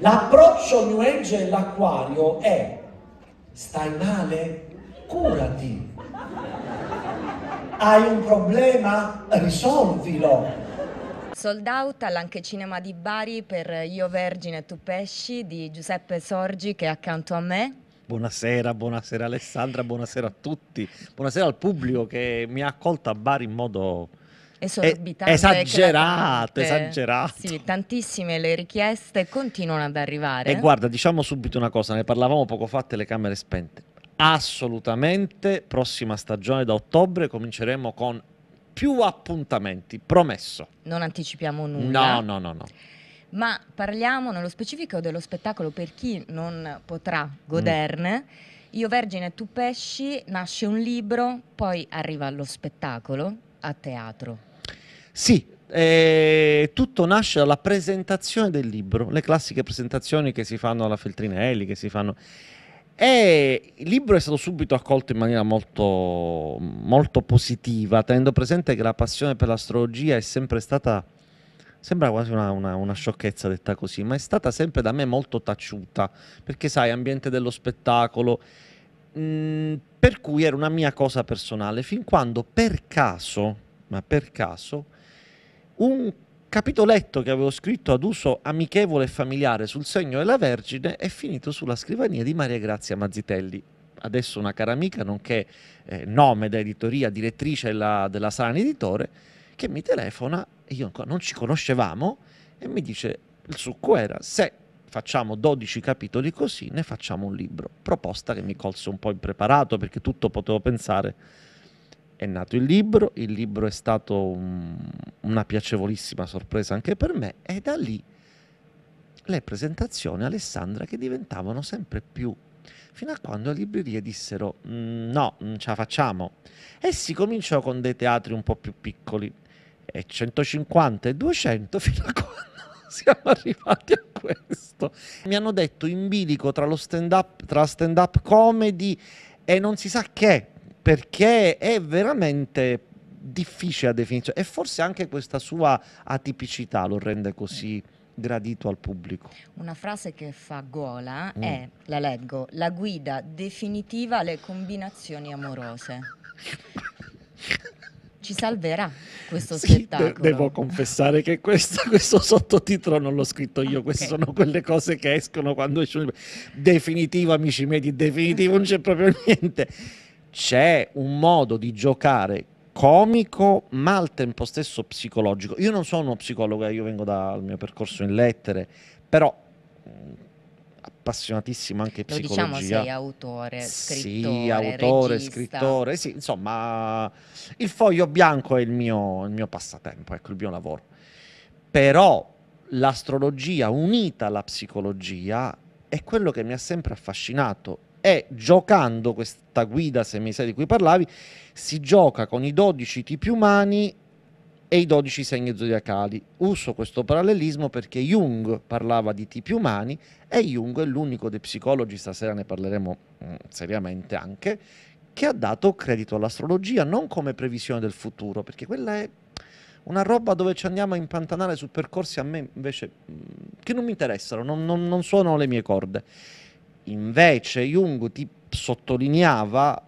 L'approccio New Age e l'acquario è stai male? Curati. Hai un problema? Risolvilo. Sold out all'Anche Cinema di Bari per Io Vergine e Tu Pesci di Giuseppe Sorgi che è accanto a me. Buonasera, buonasera Alessandra, buonasera a tutti, buonasera al pubblico che mi ha accolto a Bari in modo esorbitante. Esagerato, esagerato. Sì, tantissime le richieste continuano ad arrivare. E guarda, diciamo subito una cosa, ne parlavamo poco fa, telecamere spente. Assolutamente, prossima stagione da ottobre cominceremo con più appuntamenti, promesso. Non anticipiamo nulla. No, no, no, no. Ma parliamo nello specifico dello spettacolo per chi non potrà goderne. Mm. Io Vergine tu Pesci nasce un libro, poi arriva lo spettacolo a teatro. Sì, eh, tutto nasce dalla presentazione del libro, le classiche presentazioni che si fanno alla Feltrinelli, che si fanno... E il libro è stato subito accolto in maniera molto, molto positiva, tenendo presente che la passione per l'astrologia è sempre stata, sembra quasi una, una, una, sciocchezza detta così, ma è stata sempre da me molto taciuta, perché sai, ambiente dello spettacolo, mh, mm, per cui era una mia cosa personale, fin quando per caso, ma per caso, un capitoletto che avevo scritto ad uso amichevole e familiare sul segno della Vergine è finito sulla scrivania di Maria Grazia Mazzitelli, adesso una cara amica, nonché eh, nome da editoria, direttrice della, della Salani Editore, che mi telefona, e io ancora non ci conoscevamo, e mi dice, il succo era, se facciamo 12 capitoli così, ne facciamo un libro. Proposta che mi colse un po' impreparato, perché tutto potevo pensare è nato il libro, il libro è stato un, una piacevolissima sorpresa anche per me e da lì le presentazioni Alessandra che diventavano sempre più fino a quando le librerie dissero mm, no, non ce la facciamo e si cominciò con dei teatri un po' più piccoli e 150 e 200 fino a quando siamo arrivati a questo mi hanno detto in bilico tra lo stand up tra stand up comedy e non si sa che perché è veramente difficile a definire cioè, e forse anche questa sua atipicità lo rende così gradito al pubblico. Una frase che fa gola mm. è, la leggo, la guida definitiva alle combinazioni amorose. Ci salverà questo sì, spettacolo. De- devo confessare che questo, questo, sottotitolo non l'ho scritto io, okay. queste sono quelle cose che escono quando esce un... Definitivo, amici medi, definitivo non c'è proprio niente c'è un modo di giocare comico ma al tempo stesso psicologico. Io non sono uno psicologo, eh, io vengo dal mio percorso in lettere, però mm, appassionatissimo anche Lo diciamo, psicologia. Lo diciamo sei autore, scrittore, sì, autore, regista. scrittore, sì, insomma il foglio bianco è il mio, il mio passatempo, ecco il mio lavoro. Però l'astrologia unita alla psicologia è quello che mi ha sempre affascinato e giocando questa guida semiseria di cui parlavi, si gioca con i 12 tipi umani e i 12 segni zodiacali. Uso questo parallelismo perché Jung parlava di tipi umani e Jung è l'unico dei psicologi, stasera ne parleremo mm, seriamente anche, che ha dato credito all'astrologia non come previsione del futuro, perché quella è una roba dove ci andiamo a impantanare su percorsi a me invece mm, che non mi interessano, non, non, non sono le mie corde. Invece Jung ti sottolineava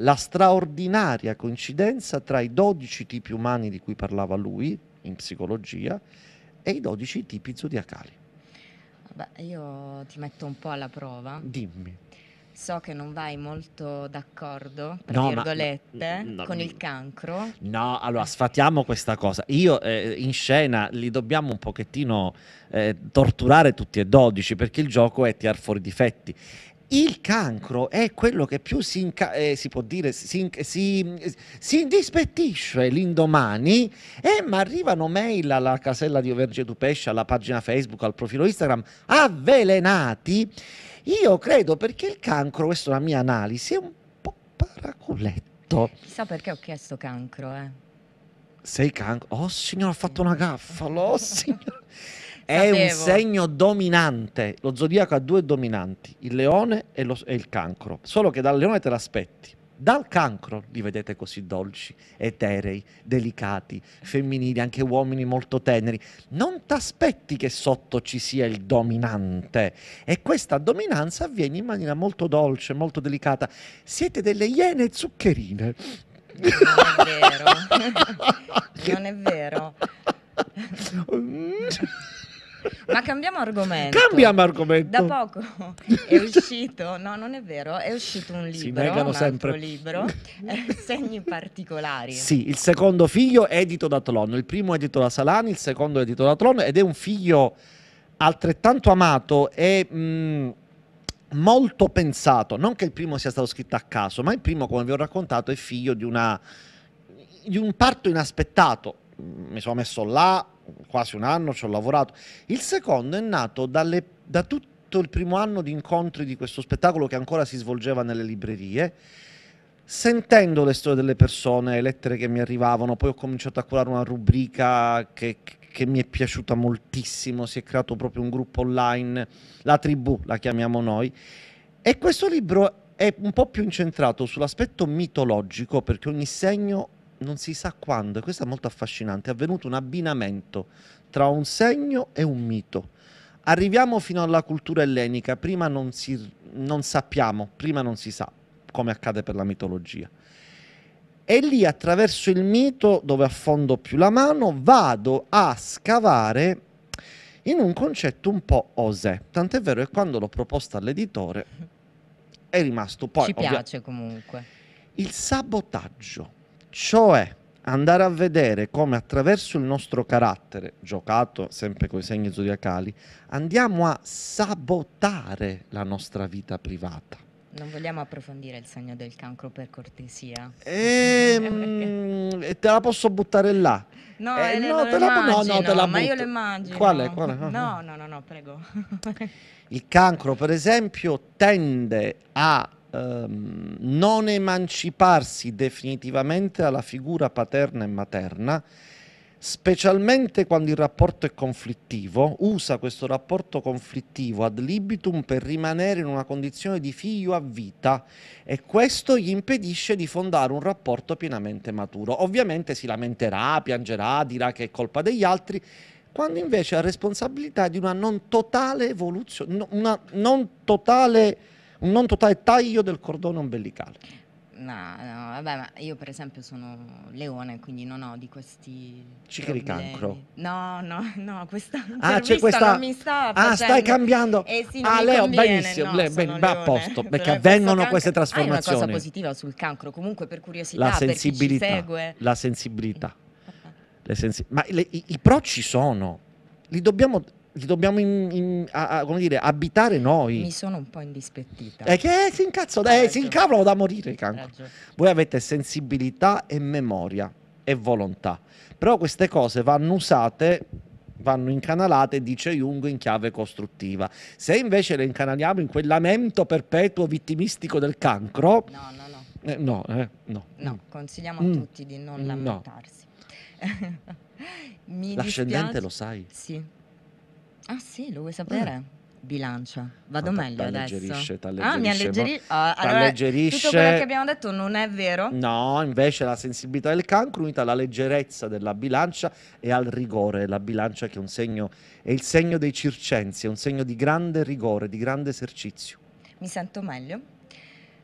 la straordinaria coincidenza tra i 12 tipi umani di cui parlava lui in psicologia e i 12 tipi zodiacali. Vabbè, io ti metto un po' alla prova. Dimmi so che non vai molto d'accordo, tra no, virgolette, ma, no, con il cancro. No, allora sfatiamo questa cosa. Io eh, in scena li dobbiamo un pochettino eh, torturare tutti e dodici perché il gioco è tirar fuori difetti. Il cancro è quello che più si, inca- eh, si può dire, si, si, si indispettisce l'indomani, eh, ma arrivano mail alla casella di Overge Dupesce, alla pagina Facebook, al profilo Instagram, avvelenati io credo perché il cancro, questa è la mia analisi, è un po' paraculetto. Chissà perché ho chiesto cancro, eh. Sei cancro? Oh signore, ha fatto una gaffa, oh signore. è Sapevo. un segno dominante. Lo zodiaco ha due dominanti, il leone e, lo, e il cancro. Solo che dal leone te l'aspetti dal cancro li vedete così dolci, eterei, delicati, femminili, anche uomini molto teneri. Non ti aspetti che sotto ci sia il dominante e questa dominanza avviene in maniera molto dolce, molto delicata. Siete delle iene zuccherine. Non è vero. non è vero. Mm. Ma cambiamo argomento. Cambiamo argomento. Da poco è uscito, no, non è vero, è uscito un libro, si negano un sempre. libro, eh, Segni particolari. Sì, il secondo figlio edito da Tolonno, il primo edito da Salani, il secondo edito da Tolonno ed è un figlio altrettanto amato e mh, mm, molto pensato, non che il primo sia stato scritto a caso, ma il primo, come vi ho raccontato, è figlio di, una, di un parto inaspettato. Mi sono messo là, quasi un anno ci ho lavorato. Il secondo è nato dalle, da tutto il primo anno di incontri di questo spettacolo che ancora si svolgeva nelle librerie sentendo le storie delle persone, le lettere che mi arrivavano, poi ho cominciato a curare una rubrica che, che, mi è piaciuta moltissimo, si è creato proprio un gruppo online, la tribù la chiamiamo noi, e questo libro è un po' più incentrato sull'aspetto mitologico perché ogni segno non si sa quando, e questo è molto affascinante, è avvenuto un abbinamento tra un segno e un mito. Arriviamo fino alla cultura ellenica, prima non, si, non sappiamo, prima non si sa, come accade per la mitologia. E lì attraverso il mito, dove affondo più la mano, vado a scavare in un concetto un po' osè. Tant'è vero che quando l'ho proposto all'editore è rimasto poi... Ci piace comunque. Il sabotaggio cioè andare a vedere come attraverso il nostro carattere, giocato sempre con i segni zodiacali, andiamo a sabotare la nostra vita privata. Non vogliamo approfondire il segno del cancro per cortesia. Ehm, te la posso buttare là. No, eh, no, te la, immagino, no, no, te la ma butto. io le immagino. Qual è? Qual No, no, no, no, prego. il cancro, per esempio, tende a ehm, non emanciparsi definitivamente alla figura paterna e materna, specialmente quando il rapporto è conflittivo, usa questo rapporto conflittivo ad libitum per rimanere in una condizione di figlio a vita e questo gli impedisce di fondare un rapporto pienamente maturo. Ovviamente si lamenterà, piangerà, dirà che è colpa degli altri, quando invece ha responsabilità di una non totale evoluzione, una non totale un non totale taglio del cordone ombelicale. No, no, vabbè, ma io per esempio sono leone, quindi non ho di questi Cicli cancro. No, no, no, questa ah, c'è questa... non mi sta facendo. Ah, stai cambiando. Eh sì, ah, Leo, conviene. benissimo, no, le, ben, a posto, perché avvengono cancro... queste trasformazioni. Ah, è una cosa positiva sul cancro, comunque per curiosità, la sensibilità, segue... La sensibilità. Sensi... Ma le, i, i pro ci sono, li dobbiamo li dobbiamo in, in, a, a, dire, abitare noi. Mi sono un po' indispettita. E eh, che si incazzo, eh, si incavano da morire i cancro. Voi avete sensibilità e memoria e volontà, però queste cose vanno usate vanno incanalate, dice Jung, in chiave costruttiva. Se invece le incanaliamo in quel lamento perpetuo vittimistico del cancro... No, no, no. Eh, no, eh, no. no, mm. consigliamo mm. a tutti di non lamentarsi. No. Mi L'ascendente dispiace... lo sai? Sì. Ah sì, lo vuoi sapere? Eh. Bilancia, vado no, ah, meglio adesso. Ah, mi alleggerisce. Ah, allora, tutto quello che abbiamo detto non è vero. No, invece la sensibilità del cancro unita alla leggerezza della bilancia e al rigore. La bilancia che è un segno, è il segno dei circensi, è un segno di grande rigore, di grande esercizio. Mi sento meglio.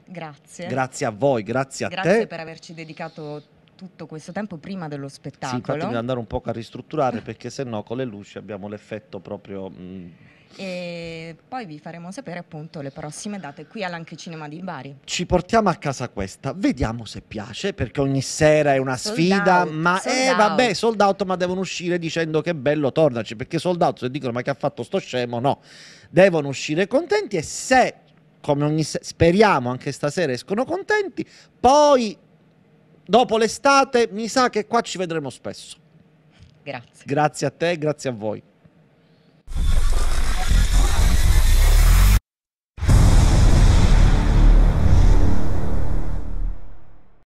Grazie. Grazie a voi, grazie a grazie te. Grazie per averci dedicato tutto tutto questo tempo prima dello spettacolo. Sì, infatti bisogna andare un po' a ristrutturare perché se no con le luci abbiamo l'effetto proprio... Mh. Mm, e poi vi faremo sapere appunto le prossime date qui all'Anche Cinema di Bari. Ci portiamo a casa questa, vediamo se piace perché ogni sera è una sold sfida, out, ma eh, vabbè, sold out ma devono uscire dicendo che bello tornaci, perché sold out se dicono ma che ha fatto sto scemo, no. Devono uscire contenti e se come ogni se- speriamo anche stasera escono contenti, poi dopo l'estate mi sa che qua ci vedremo spesso. Grazie. Grazie a te, grazie a voi.